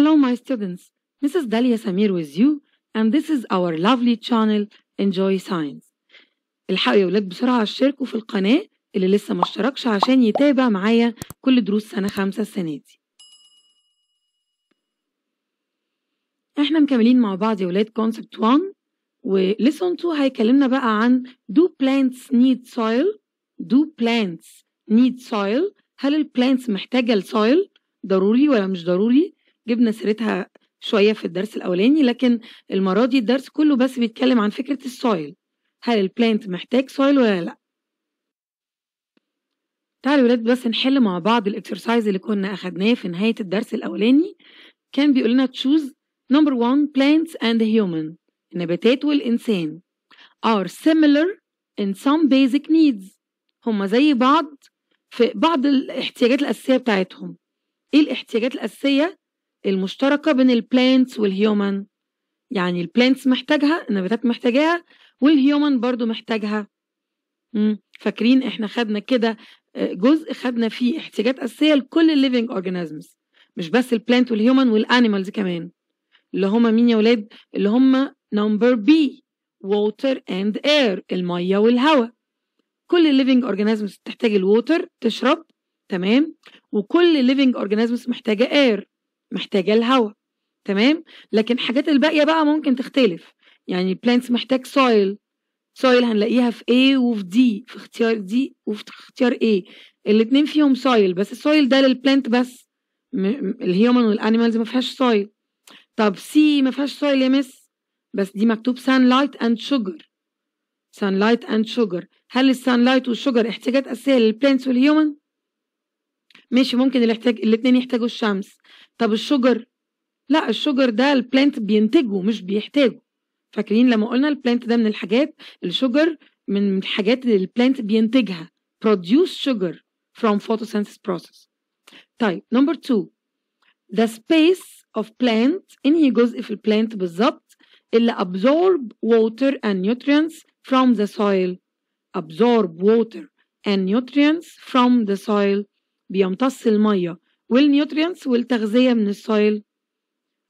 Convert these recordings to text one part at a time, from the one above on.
Hello, my students. Mrs. Dalia Samir with you, and this is our lovely channel Enjoy Science. الحقوا يا ولاد بسرعة اشتركوا في القناة اللي لسه ما اشتركش عشان يتابع معايا كل دروس سنة خمسة السنة دي. احنا مكملين مع بعض يا ولاد concept 1 وليسون 2 هيكلمنا بقى عن do plants need soil do plants need soil هل البلانتس محتاجة soil? ضروري ولا مش ضروري جبنا سيرتها شويه في الدرس الاولاني لكن المره دي الدرس كله بس بيتكلم عن فكره السويل هل البلانت محتاج سويل ولا لا تعالوا يا ولاد بس نحل مع بعض الاكسرسايز اللي كنا اخدناه في نهايه الدرس الاولاني كان بيقول لنا تشوز نمبر 1 بلانتس اند هيومن النباتات والانسان are similar in some basic needs هما زي بعض في بعض الاحتياجات الاساسيه بتاعتهم ايه الاحتياجات الاساسيه المشتركة بين البلانتس والهيومن يعني البلانتس محتاجها النباتات محتاجاها والهيومن برضو محتاجها فاكرين احنا خدنا كده آه، جزء خدنا فيه احتياجات أساسية لكل الليفينج اورجانيزمز مش بس البلانت والهيومن والانيمالز كمان اللي هما مين يا ولاد اللي هما نمبر بي ووتر اند اير المية والهواء كل الليفينج اورجانيزمز بتحتاج الووتر تشرب تمام وكل الليفينج اورجانيزمز محتاجة اير محتاجة الهواء تمام لكن الحاجات الباقية بقى ممكن تختلف يعني plants محتاج سويل سويل هنلاقيها في A وفي D في اختيار D وفي اختيار A الاتنين فيهم سويل بس السويل ده للبلانت بس الهيومن والانيمالز ما فيهاش سويل طب سي ما فيهاش سويل يا مس بس دي مكتوب sunlight and sugar sunlight and sugar هل لايت والشجر احتياجات اساسيه للبلانتس والهيومن ماشي ممكن اللي يحتاج الاتنين يحتاجوا الشمس طب الشجر لا الشجر ده البلانت بينتجه مش بيحتاجه فاكرين لما قلنا البلانت ده من الحاجات الشجر من الحاجات اللي البلانت بينتجها produce sugar from photosynthesis process طيب نمبر 2 the space of plant انهي جزء في البلانت بالظبط اللي absorb water and nutrients from the soil absorb water and nutrients from the soil بيمتص الميه والنيوترينتس والتغذيه من السويل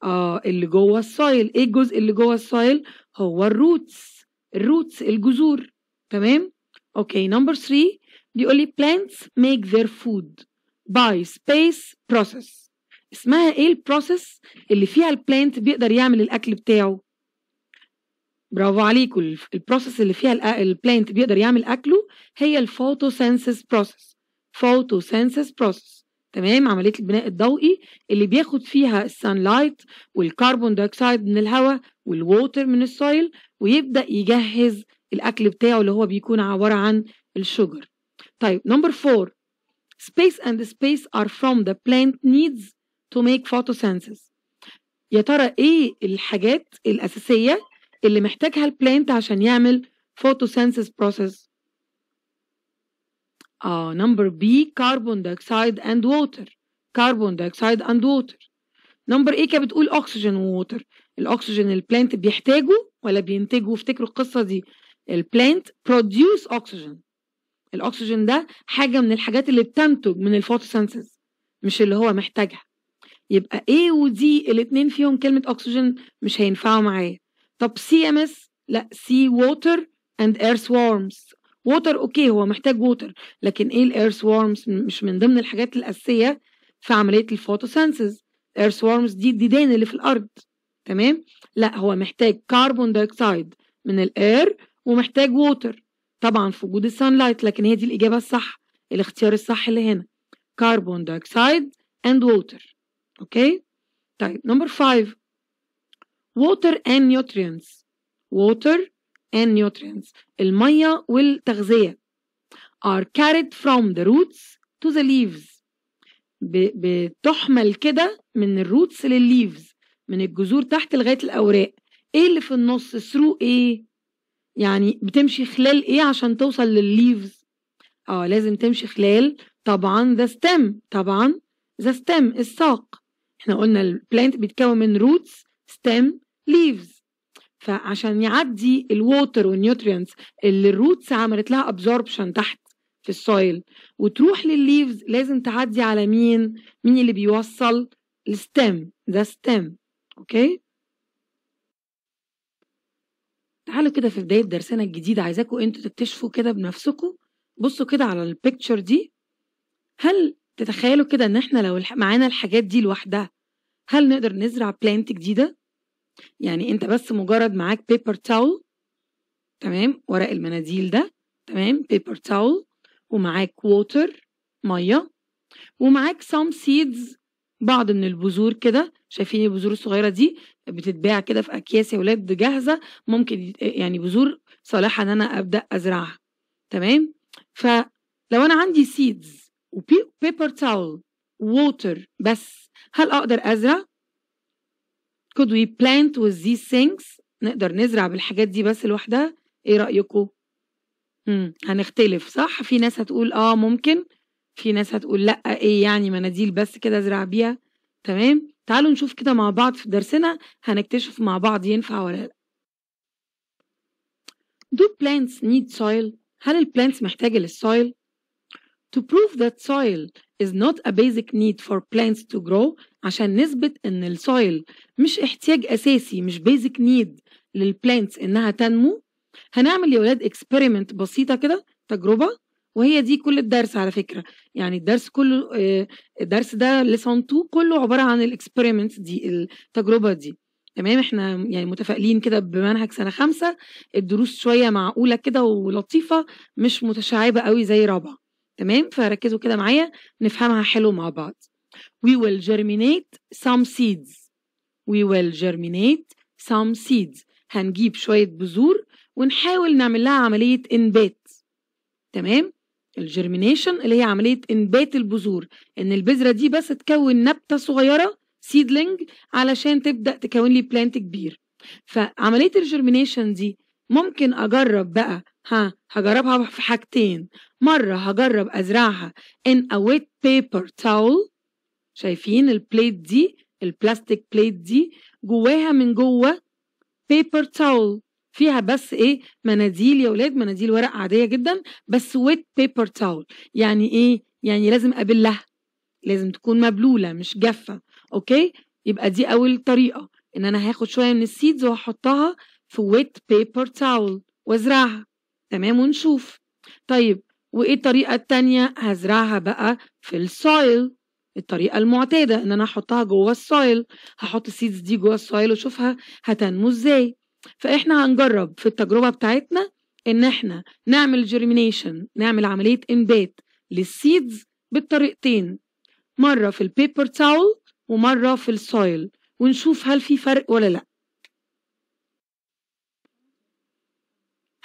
اه اللي جوه السويل ايه الجزء اللي جوه السويل هو الروتس الروتس الجذور تمام اوكي نمبر 3 بيقول لي plants make their food by space process اسمها ايه البروسيس اللي فيها البلانت بيقدر يعمل الاكل بتاعه برافو عليكم البروسيس اللي فيها البلانت بيقدر يعمل اكله هي الفوتوسينثيس بروسيس photosynthesis process تمام عمليه البناء الضوئي اللي بياخد فيها السان لايت والكربون دايوكسيد من الهواء والووتر من السويل ويبدا يجهز الاكل بتاعه اللي هو بيكون عباره عن الشجر طيب نمبر 4 space and space are from the plant needs to make photosynthesis يا ترى ايه الحاجات الاساسيه اللي محتاجها البلانت عشان يعمل photosynthesis process اه نمبر بي كاربون دايوكسيد اند ووتر كاربون دايوكسيد اند ووتر نمبر اي كانت بتقول اكسجين ووتر الاكسجين البلانت بيحتاجه ولا بينتجه افتكروا القصه دي البلانت produce اكسجين الاكسجين ده حاجه من الحاجات اللي بتنتج من الفوتوسنسز مش اللي هو محتاجها يبقى A ودي الاتنين فيهم كلمة أكسجين مش هينفعوا معايا طب سي ام اس لا سي ووتر اند earthworms. وورمز ووتر اوكي هو محتاج ووتر لكن ايه الايرث وورمز مش من ضمن الحاجات الاساسيه في عمليه الفوتوسينثيز الايرث وورمز دي الديدان اللي في الارض تمام لا هو محتاج كربون دايوكسيد من الاير ومحتاج ووتر طبعا في وجود لايت لكن هي دي الاجابه الصح الاختيار الصح اللي هنا كربون دايوكسيد اند ووتر اوكي طيب نمبر 5 water and nutrients water and nutrients المية والتغذية are carried from the roots to the leaves بتحمل كده من الروتس للليفز من الجذور تحت لغاية الأوراق ايه اللي في النص سرو ايه يعني بتمشي خلال ايه عشان توصل للليفز اه لازم تمشي خلال طبعا ذا ستيم طبعا ذا ستيم الساق احنا قلنا البلانت بيتكون من روتس ستيم ليفز فعشان يعدي الووتر والنيوترينتس اللي الروتس عملت لها ابزوربشن تحت في السويل وتروح للليفز لازم تعدي على مين مين اللي بيوصل الستيم ده ستيم اوكي تعالوا كده في بداية درسنا الجديد عايزاكم انتوا تكتشفوا كده بنفسكم بصوا كده على البيكتشر دي هل تتخيلوا كده ان احنا لو معانا الحاجات دي لوحدها هل نقدر نزرع بلانت جديدة؟ يعني انت بس مجرد معاك بيبر تاول تمام ورق المناديل ده تمام بيبر تاول ومعاك ووتر ميه ومعاك سام سيدز بعض من البذور كده شايفين البذور الصغيره دي بتتباع كده في اكياس يا ولاد جاهزه ممكن يعني بذور صالحه ان انا ابدا ازرعها تمام فلو انا عندي سيدز وبيبر تاول ووتر بس هل اقدر ازرع could we plant with these things نقدر نزرع بالحاجات دي بس لوحدها ايه رأيكم مم. هنختلف صح في ناس هتقول اه ممكن في ناس هتقول لا ايه يعني مناديل بس كده ازرع بيها تمام تعالوا نشوف كده مع بعض في درسنا هنكتشف مع بعض ينفع ولا لا Do plants need soil؟ هل البلانتس محتاجة للسويل؟ To prove that soil is not a basic need for plants to grow عشان نثبت إن السويل مش احتياج أساسي مش basic need plants إنها تنمو هنعمل يا ولاد experiment بسيطة كده تجربة وهي دي كل الدرس على فكرة يعني الدرس كله آه، الدرس ده lesson 2 كله عبارة عن الاكسبيرمنت دي التجربة دي تمام احنا يعني متفائلين كده بمنهج سنة خمسة الدروس شوية معقولة كده ولطيفة مش متشعبة قوي زي رابعة تمام فركزوا كده معايا نفهمها حلو مع بعض we will germinate some seeds we will germinate some seeds هنجيب شوية بذور ونحاول نعمل لها عملية إنبات تمام الجرمينيشن اللي هي عملية إنبات البذور إن البذرة دي بس تكون نبتة صغيرة سيدلينج علشان تبدأ تكون لي بلانت كبير فعملية الجرمينيشن دي ممكن أجرب بقى ها هجربها في حاجتين مرة هجرب أزرعها in a wet paper towel شايفين البليت دي البلاستيك بليت دي جواها من جوه بيبر تاول فيها بس ايه مناديل يا ولاد مناديل ورق عاديه جدا بس wet paper towel يعني ايه يعني لازم ابلها لازم تكون مبلوله مش جافه اوكي يبقى دي اول طريقه ان انا هاخد شويه من السيدز وهحطها في wet paper towel وازرعها تمام ونشوف طيب وايه الطريقه التانية هزرعها بقى في السويل الطريقه المعتاده ان انا احطها جوه السويل هحط السيدز دي جوه السويل واشوفها هتنمو ازاي فاحنا هنجرب في التجربه بتاعتنا ان احنا نعمل جيرمينيشن نعمل عمليه انبات للسيدز بالطريقتين مره في البيبر تاول ومره في السويل ونشوف هل في فرق ولا لا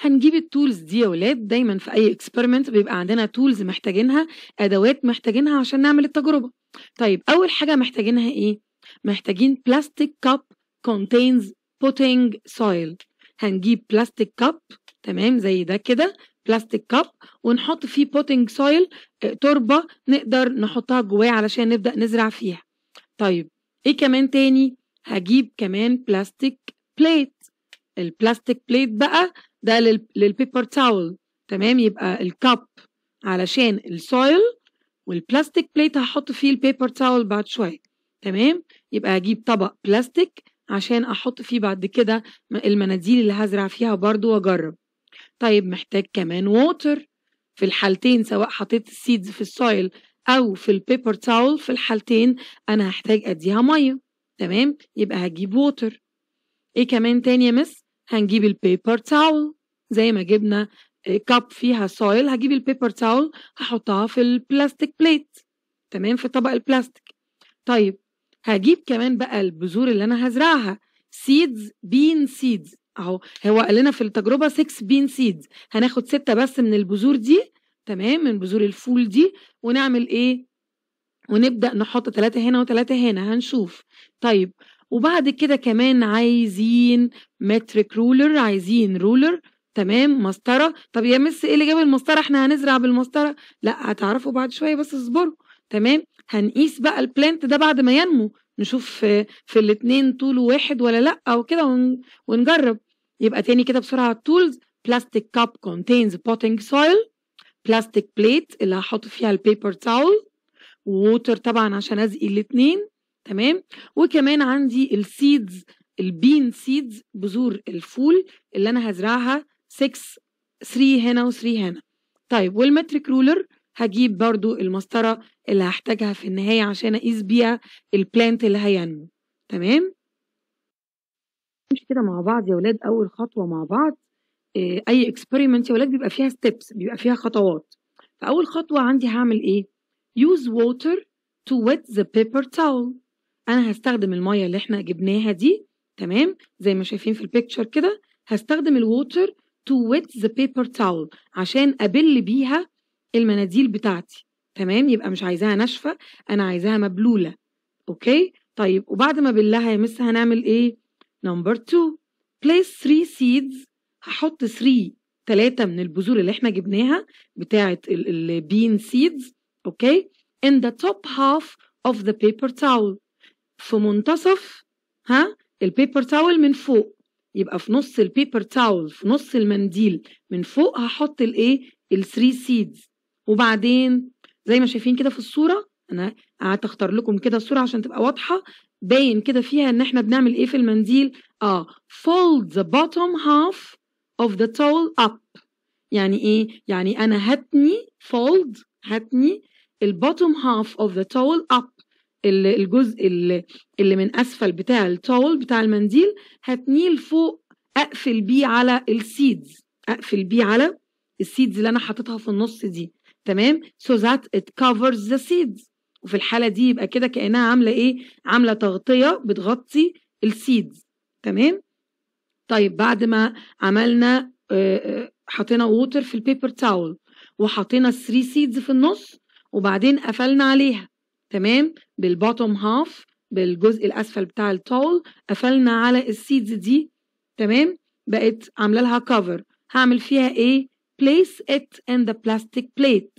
هنجيب التولز دي يا ولاد دايما في اي اكسبيرمنت بيبقى عندنا تولز محتاجينها ادوات محتاجينها عشان نعمل التجربه طيب اول حاجه محتاجينها ايه محتاجين بلاستيك كاب كونتينز بوتينج سويل هنجيب بلاستيك كاب تمام زي ده كده بلاستيك كاب ونحط فيه بوتنج سويل آه، تربة نقدر نحطها جواه علشان نبدأ نزرع فيها طيب ايه كمان تاني هجيب كمان بلاستيك بليت البلاستيك بليت بقى ده للبيبر تاول تمام يبقى الكاب علشان السويل والبلاستيك بليت هحط فيه البيبر تاول بعد شوية تمام يبقى هجيب طبق بلاستيك عشان أحط فيه بعد كده المناديل اللي هزرع فيها برضو وأجرب طيب محتاج كمان ووتر في الحالتين سواء حطيت السيدز في السويل أو في البيبر تاول في الحالتين أنا هحتاج أديها مية تمام يبقى هجيب ووتر إيه كمان تاني يا مس هنجيب البيبر تاول زي ما جبنا كاب آه، فيها سويل هجيب البيبر تاول هحطها في البلاستيك بليت تمام في طبق البلاستيك طيب هجيب كمان بقى البذور اللي انا هزرعها سيدز بين سيدز اهو هو قال لنا في التجربه 6 بين سيدز هناخد ستة بس من البذور دي تمام من بذور الفول دي ونعمل ايه ونبدا نحط ثلاثة هنا وثلاثة هنا هنشوف طيب وبعد كده كمان عايزين مترك رولر عايزين رولر تمام مسطره طب يا مس ايه اللي جاب المسطره احنا هنزرع بالمسطره لا هتعرفوا بعد شويه بس اصبروا تمام هنقيس بقى البلانت ده بعد ما ينمو نشوف في الاثنين طوله واحد ولا لا او كده ونجرب يبقى تاني كده بسرعه التولز بلاستيك كاب كونتينز بوتنج سويل بلاستيك بليت اللي هحط فيها البيبر تاول ووتر طبعا عشان ازقي الاثنين تمام وكمان عندي السيدز البين سيدز بذور الفول اللي انا هزرعها 6 3 هنا و3 هنا طيب والمتريك رولر هجيب برضو المسطرة اللي هحتاجها في النهاية عشان أقيس بيها البلانت اللي هينمو تمام مش كده مع بعض يا ولاد أول خطوة مع بعض آه، أي اكسبيرمنت يا ولاد بيبقى فيها ستيبس بيبقى فيها خطوات فأول خطوة عندي هعمل إيه use water to wet the paper towel انا هستخدم الميه اللي احنا جبناها دي تمام زي ما شايفين في البيكتشر كده هستخدم الووتر تو ويت ذا بيبر تاول عشان ابل بيها المناديل بتاعتي تمام يبقى مش عايزاها ناشفه انا عايزاها مبلوله اوكي طيب وبعد ما بلها يا مس هنعمل ايه نمبر 2 بليس 3 سيدز هحط 3 تلاتة من البذور اللي احنا جبناها بتاعة البين سيدز اوكي in the top half of the paper towel في منتصف ها البيبر تاول من فوق يبقى في نص البيبر تاول في نص المنديل من فوق هحط الايه الثري سيدز وبعدين زي ما شايفين كده في الصوره انا قعدت اختار لكم كده الصوره عشان تبقى واضحه باين كده فيها ان احنا بنعمل ايه في المنديل اه fold the bottom half of the towel up يعني ايه يعني انا هتني fold هتني البottom half of the towel up الجزء اللي, من اسفل بتاع التاول بتاع المنديل هتنيل فوق اقفل بيه على السيدز اقفل بيه على السيدز اللي انا حاططها في النص دي تمام so that it covers the seeds وفي الحاله دي يبقى كده كانها عامله ايه عامله تغطيه بتغطي السيدز تمام طيب بعد ما عملنا آه، آه، حطينا ووتر في البيبر تاول وحطينا 3 سيدز في النص وبعدين قفلنا عليها تمام بالبوتوم هاف بالجزء الاسفل بتاع التول قفلنا على السيدز دي تمام بقت عامله لها كفر هعمل فيها ايه بليس ات ان ذا بلاستيك بليت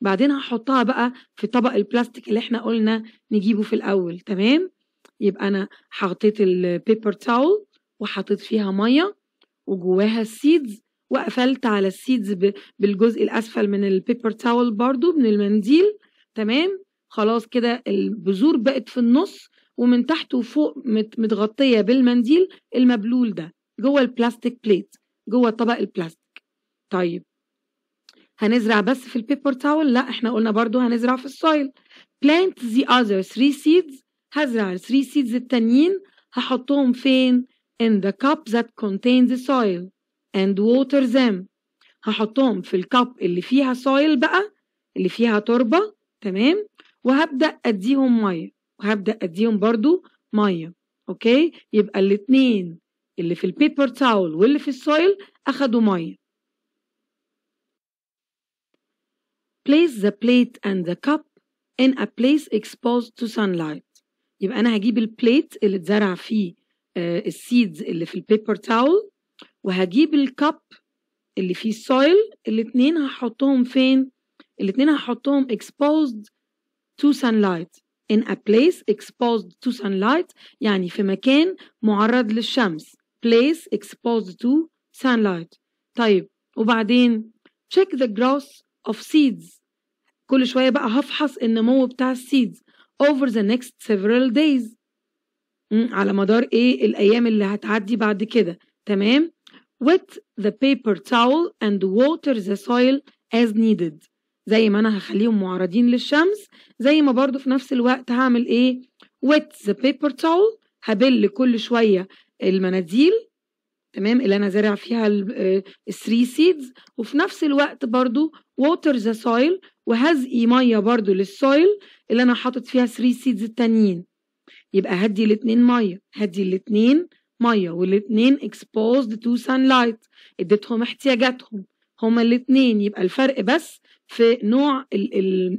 بعدين هحطها بقى في طبق البلاستيك اللي احنا قلنا نجيبه في الاول تمام يبقى انا حطيت البيبر تاول وحطيت فيها ميه وجواها السيدز وقفلت على السيدز بالجزء الاسفل من البيبر تاول برضو من المنديل تمام خلاص كده البذور بقت في النص ومن تحت وفوق متغطية بالمنديل المبلول ده جوه البلاستيك بليت جوه طبق البلاستيك طيب هنزرع بس في البيبر تاول لا احنا قلنا برضو هنزرع في السويل plant the other three seeds هزرع three seeds التانيين هحطهم فين in the cup that contains the soil and water them هحطهم في الكب اللي فيها soil بقى اللي فيها تربة تمام وهبدأ أديهم مية وهبدأ أديهم برضو مية أوكي يبقى الاتنين اللي في البيبر تاول واللي في السويل أخدوا مية Place the plate and the cup in a place exposed to sunlight يبقى أنا هجيب البليت اللي اتزرع فيه آه، السيدز اللي في البيبر تاول وهجيب الكب اللي فيه السويل الاتنين هحطهم فين؟ الاتنين هحطهم exposed to sunlight in a place exposed to sunlight يعني في مكان معرض للشمس place exposed to sunlight طيب وبعدين check the growth of seeds كل شوية بقى هفحص النمو بتاع seeds over the next several days على مدار ايه الأيام اللي هتعدي بعد كده تمام wet the paper towel and water the soil as needed زي ما انا هخليهم معرضين للشمس زي ما برضو في نفس الوقت هعمل ايه wet the paper towel هبل كل شوية المناديل تمام اللي انا زارع فيها الثري سيدز آه، وفي نفس الوقت برضو ووتر ذا سويل وهزقي ميه برضو للسويل اللي انا حاطط فيها ثري سيدز التانيين يبقى هدي الاتنين ميه هدي الاتنين ميه والاتنين exposed to sunlight اديتهم احتياجاتهم هما الاتنين يبقى الفرق بس في نوع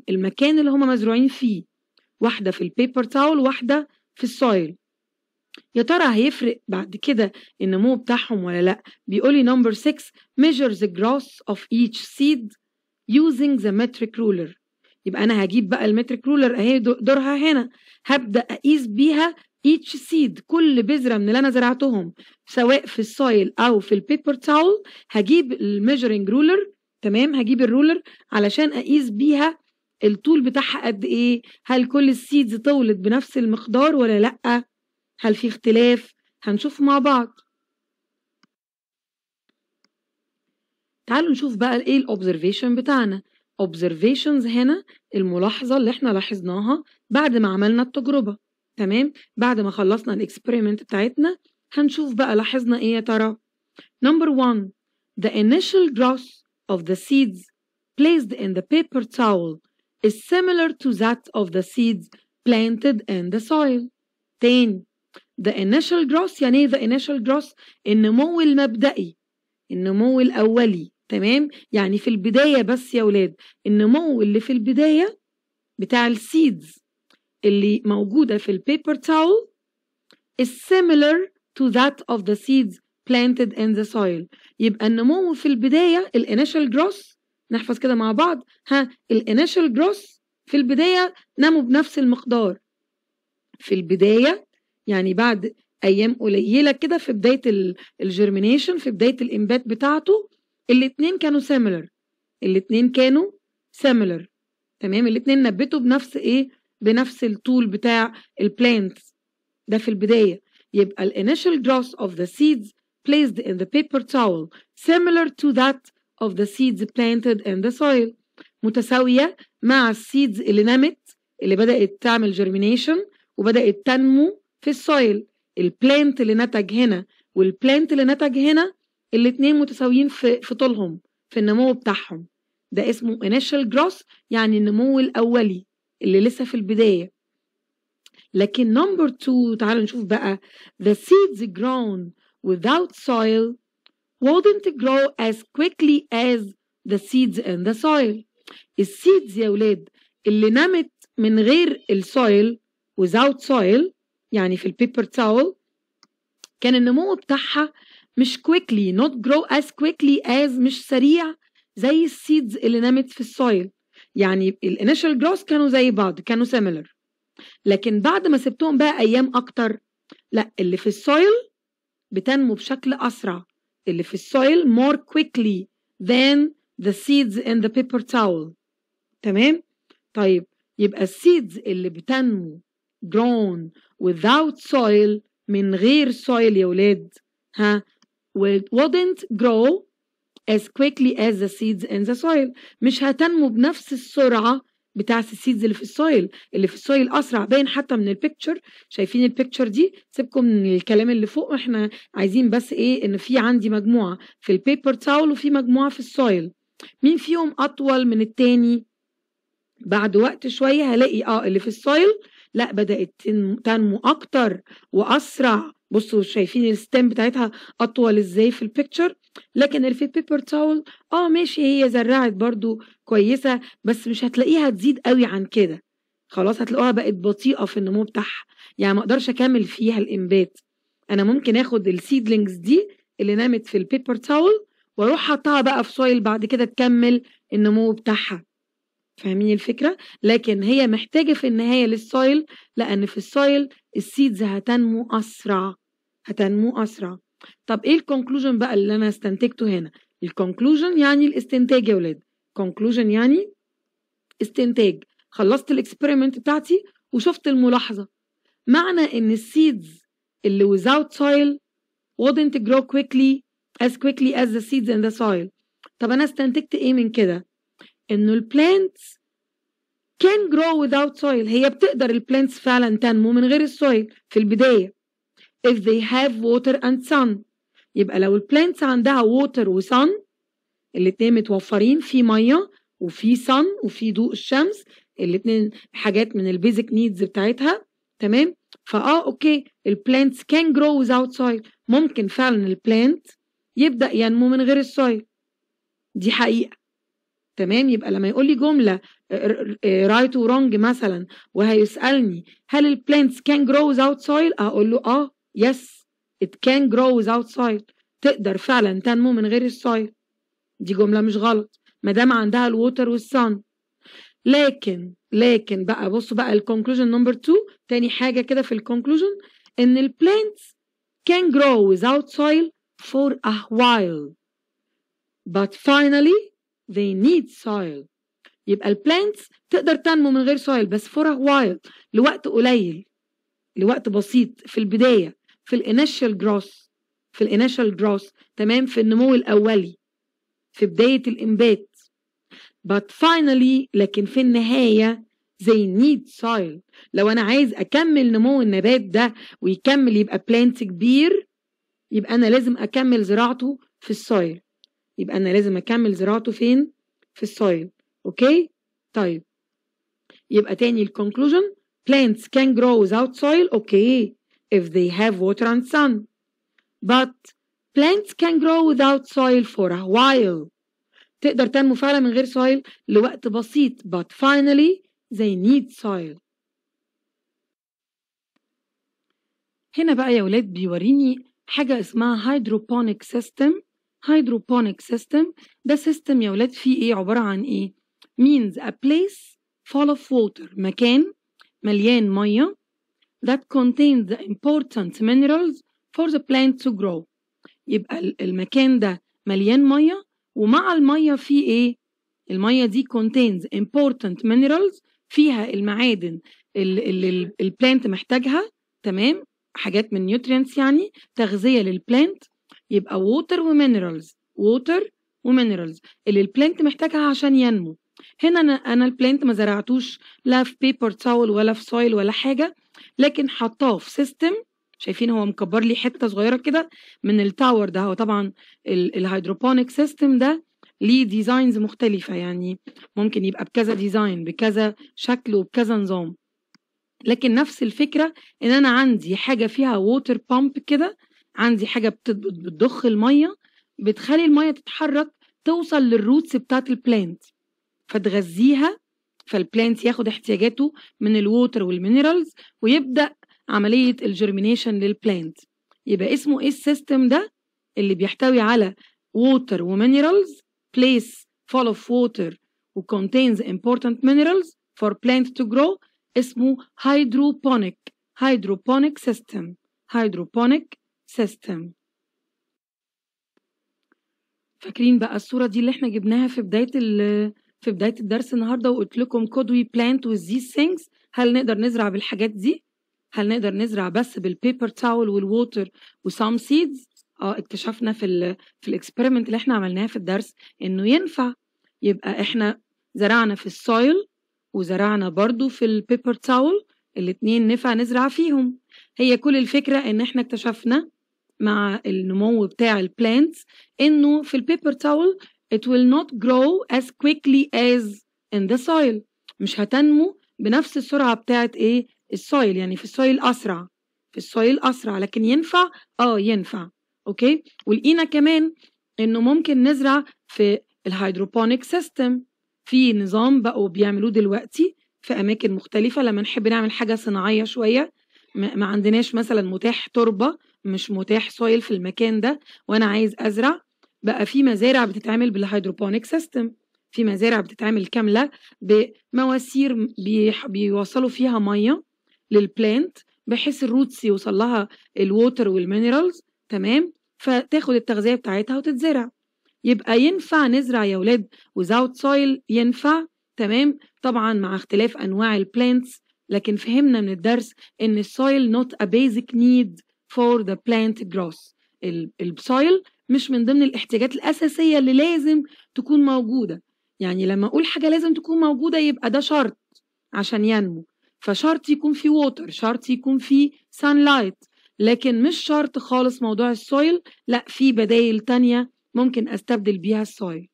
المكان اللي هما مزروعين فيه واحدة في البيبر تاول واحدة في السويل يا ترى هيفرق بعد كده النمو بتاعهم ولا لأ بيقولي نمبر 6 measure the growth of each seed using the metric ruler يبقى أنا هجيب بقى المتريك رولر أهي دورها هنا هبدأ أقيس بيها each seed كل بذرة من اللي أنا زرعتهم سواء في السويل أو في البيبر تاول هجيب الميجرنج رولر تمام هجيب الرولر علشان اقيس بيها الطول بتاعها قد ايه هل كل السيدز طولت بنفس المقدار ولا لا هل في اختلاف هنشوف مع بعض تعالوا نشوف بقى ايه الاوبزرفيشن بتاعنا observations هنا الملاحظة اللي احنا لاحظناها بعد ما عملنا التجربة تمام بعد ما خلصنا الاكسبيرمنت بتاعتنا هنشوف بقى لاحظنا ايه يا ترى number one the initial gross of the seeds placed in the paper towel is similar to that of the seeds planted in the soil. 10. the initial growth يعني the initial growth النمو المبدئي النمو الأولي تمام يعني في البداية بس يا ولاد النمو اللي في البداية بتاع السيدز اللي موجودة في paper towel is similar to that of the seeds planted in the soil يبقى النمو في البداية الانيشال جروث نحفظ كده مع بعض ها الانيشال جروث في البداية نمو بنفس المقدار في البداية يعني بعد أيام قليلة كده في بداية الجيرمينيشن في بداية الإنبات بتاعته الاتنين كانوا similar الاتنين كانوا similar تمام الاتنين نبتوا بنفس إيه بنفس الطول بتاع البلانت ده في البداية يبقى ال initial growth of the seeds placed in the paper towel similar to that of the seeds planted in the soil متساوية مع السيدز اللي نمت اللي بدأت تعمل germination وبدأت تنمو في السويل البلانت اللي نتج هنا والبلانت اللي نتج هنا الاتنين متساويين في في طولهم في النمو بتاعهم ده اسمه initial growth يعني النمو الأولي اللي لسه في البداية لكن number two تعالوا نشوف بقى the seeds grown without soil wouldn't grow as quickly as the seeds in the soil السيدز يا ولاد اللي نمت من غير السويل without soil يعني في البيبر تاول كان النمو بتاعها مش quickly not grow as quickly as مش سريع زي السيدز اللي نمت في السويل يعني initial growth كانوا زي بعض كانوا similar لكن بعد ما سبتهم بقى ايام اكتر لا اللي في السويل بتنمو بشكل أسرع اللي في السويل more quickly than the seeds in the paper towel تمام؟ طيب يبقى السيدز اللي بتنمو grown without soil من غير soil يا ولاد ها wouldn't grow as quickly as the seeds in the soil مش هتنمو بنفس السرعة بتاع السيدز اللي في السويل اللي في السويل اسرع باين حتى من البيكتشر شايفين البيكتشر دي سيبكم من الكلام اللي فوق احنا عايزين بس ايه ان في عندي مجموعه في البيبر تاول وفي مجموعه في السويل مين فيهم اطول من التاني بعد وقت شويه هلاقي اه اللي في السويل لا بدات تنمو اكتر واسرع بصوا شايفين الستام بتاعتها اطول ازاي في البيكتشر لكن اللي في البيبر تاول اه ماشي هي زرعت برضو كويسه بس مش هتلاقيها تزيد قوي عن كده خلاص هتلاقوها بقت بطيئه في النمو بتاعها يعني ما اقدرش اكمل فيها الانبات انا ممكن اخد السيدلينجز دي اللي نامت في البيبر تاول واروح حطها بقى في سويل بعد كده تكمل النمو بتاعها فاهمين الفكرة لكن هي محتاجة في النهاية للسويل لأن في السويل السيدز هتنمو أسرع هتنمو أسرع طب إيه الكونكلوجن بقى اللي أنا استنتجته هنا الكونكلوجن يعني الاستنتاج يا ولاد كونكلوجن يعني استنتاج خلصت الاكسبيرمنت بتاعتي وشفت الملاحظة معنى إن السيدز اللي without soil wouldn't grow quickly as quickly as the seeds in the soil طب أنا استنتجت إيه من كده انه البلانتس can grow without soil هي بتقدر البلانتس فعلا تنمو من غير السويل في البداية if they have water and sun يبقى لو البلانتس عندها water و sun الاتنين متوفرين في مية وفي sun وفي ضوء الشمس الاتنين حاجات من البيزك نيدز بتاعتها تمام فاه اوكي البلانتس can grow without soil ممكن فعلا البلانت يبدأ ينمو من غير السويل دي حقيقة تمام يبقى لما يقول لي جمله رايت آه، ورونج آه، آه، مثلا وهيسالني هل البلانتس كان جرو without سويل اقول له اه يس ات كان جرو without سويل تقدر فعلا تنمو من غير السويل دي جمله مش غلط ما دام عندها الووتر والسان لكن لكن بقى بصوا بقى الكونكلوجن نمبر 2 تاني حاجه كده في الكونكلوجن ان البلانتس can grow without soil for a while but finally they need soil يبقى البلانتس تقدر تنمو من غير سويل بس فور وايل لوقت قليل لوقت بسيط في البداية في الانيشال جروس في الانيشال جروس تمام في النمو الأولي في بداية الإنبات but finally لكن في النهاية they need soil لو أنا عايز أكمل نمو النبات ده ويكمل يبقى بلانت كبير يبقى أنا لازم أكمل زراعته في السويل يبقى أنا لازم أكمل زراعته فين؟ في السويل أوكي؟ طيب يبقى تاني الكونكلوجن plants can grow without soil أوكي if they have water and sun but plants can grow without soil for a while تقدر تنمو فعلا من غير soil لوقت بسيط but finally they need soil هنا بقى يا ولاد بيوريني حاجة اسمها hydroponic system هيدروبونيك سيستم ده سيستم يا ولاد فيه ايه عباره عن ايه means a place full of water مكان مليان ميه that contains the important minerals for the plant to grow يبقى المكان ده مليان ميه ومع الميه فيه ايه الميه دي contains important minerals فيها المعادن اللي البلانت محتاجها تمام حاجات من نيوترينتس يعني تغذيه للبلانت يبقى ووتر ومينرالز ووتر ومينرالز اللي البلانت محتاجها عشان ينمو هنا انا انا البلانت ما زرعتوش لا في بيبر تاول ولا في سويل ولا حاجه لكن حطاه في سيستم شايفين هو مكبر لي حته صغيره كده من التاور ده هو طبعا الهيدروبونيك سيستم ده ليه ديزاينز مختلفه يعني ممكن يبقى بكذا ديزاين بكذا شكل وبكذا نظام لكن نفس الفكره ان انا عندي حاجه فيها ووتر بامب كده عندي حاجه بتضخ الميه بتخلي الميه تتحرك توصل للروتس بتاعه البلانت فتغذيها فالبلانت ياخد احتياجاته من الووتر والمينرالز ويبدا عمليه الجرمينيشن للبلانت يبقى اسمه ايه السيستم ده اللي بيحتوي على ووتر ومينرالز place full of water contains important minerals for plant to grow اسمه hydroponic hydroponic system hydroponic سيستم فاكرين بقى الصورة دي اللي احنا جبناها في بداية في بداية الدرس النهاردة وقلت لكم could we plant with these things هل نقدر نزرع بالحاجات دي؟ هل نقدر نزرع بس بالبيبر تاول والووتر وسام سيدز؟ اه اكتشفنا في الـ في الاكسبيرمنت اللي احنا عملناه في الدرس انه ينفع يبقى احنا زرعنا في السويل وزرعنا برضو في البيبر تاول الاتنين نفع نزرع فيهم هي كل الفكرة ان احنا اكتشفنا مع النمو بتاع البلانتس انه في البيبر تاول it will not grow as quickly as in the soil مش هتنمو بنفس السرعه بتاعت ايه السويل يعني في السويل اسرع في السويل اسرع لكن ينفع اه ينفع اوكي ولقينا كمان انه ممكن نزرع في الهيدروبونيك سيستم في نظام بقوا بيعملوه دلوقتي في اماكن مختلفه لما نحب نعمل حاجه صناعيه شويه ما عندناش مثلا متاح تربه مش متاح سويل في المكان ده وانا عايز ازرع بقى في مزارع بتتعمل بالهيدروبونيك سيستم في مزارع بتتعمل كامله بمواسير بيوصلوا فيها ميه للبلانت بحيث الروتس يوصل لها الووتر والمينرالز تمام فتاخد التغذيه بتاعتها وتتزرع يبقى ينفع نزرع يا ولاد without soil ينفع تمام طبعا مع اختلاف انواع البلانتس لكن فهمنا من الدرس ان السويل نوت ا بيزك نيد for the plant growth السويل مش من ضمن الاحتياجات الأساسية اللي لازم تكون موجودة يعني لما أقول حاجة لازم تكون موجودة يبقى ده شرط عشان ينمو فشرط يكون في ووتر شرط يكون سان لايت لكن مش شرط خالص موضوع السويل لا في بدايل تانية ممكن أستبدل بيها السويل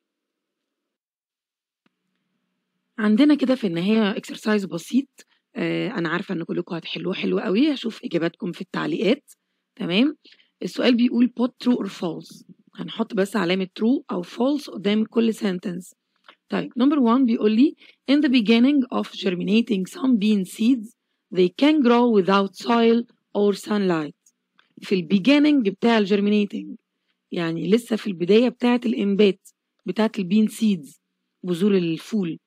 عندنا كده في النهاية اكسرسايز بسيط آه، أنا عارفة إن كلكم هتحلوه حلو قوي هشوف إجاباتكم في التعليقات تمام السؤال بيقول put true or false هنحط بس علامة true أو false قدام كل sentence طيب number one بيقول لي in the beginning of germinating some bean seeds they can grow without soil or sunlight في beginning بتاع germinating يعني لسه في البداية بتاعة الإنبات بتاعة bean seeds بذور الفول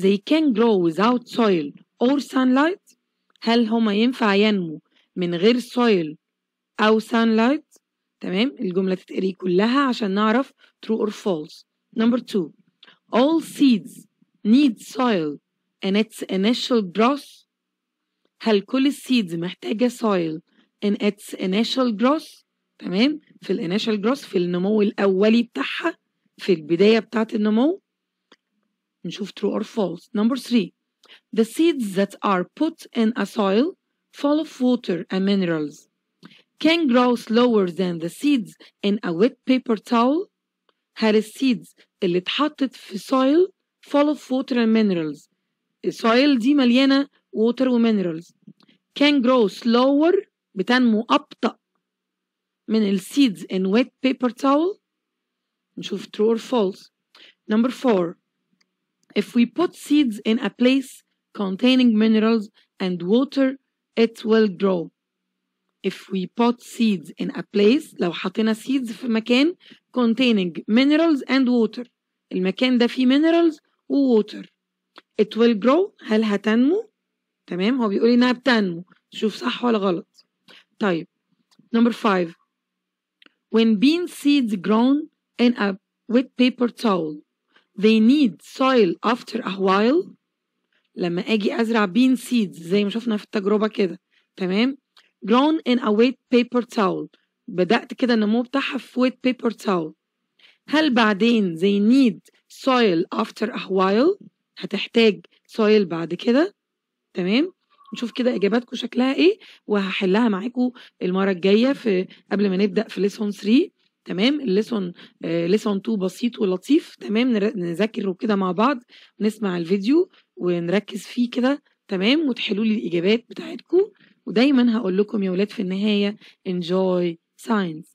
they can grow without soil or sunlight هل هما ينفع ينمو من غير soil أو sunlight تمام الجملة تتقري كلها عشان نعرف true or false number two all seeds need soil and its initial growth هل كل seeds محتاجة soil and its initial growth تمام في initial growth في النمو الأولي بتاعها في البداية بتاعة النمو نشوف true or false number three the seeds that are put in a soil full of water and minerals can grow slower than the seeds in a wet paper towel هالسيدز اللي اتحطت في soil full of water and minerals Soil دي مليانة water و minerals can grow slower بتنمو أبطأ من السيدز in wet paper towel نشوف true or false number four if we put seeds in a place containing minerals and water it will grow if we put seeds in a place لو حطينا seeds في مكان containing minerals and water المكان ده فيه minerals و water it will grow هل هتنمو تمام هو بيقول انها بتنمو شوف صح ولا غلط طيب number five when bean seeds grown in a wet paper towel they need soil after a while لما اجي ازرع bean seeds زي ما شفنا في التجربة كده تمام drawn in a wet paper towel بدأت كده النمو بتاعها في wet paper towel هل بعدين they need soil after a while هتحتاج soil بعد كده تمام نشوف كده اجاباتكم شكلها ايه وهحلها معاكم المره الجايه في قبل ما نبدا في ليسون 3 تمام الليسون ليسون 2 بسيط ولطيف تمام نذاكره كده مع بعض نسمع الفيديو ونركز فيه كده تمام وتحلوا لي الاجابات بتاعتكم ودايما هقول لكم يا ولاد في النهاية enjoy science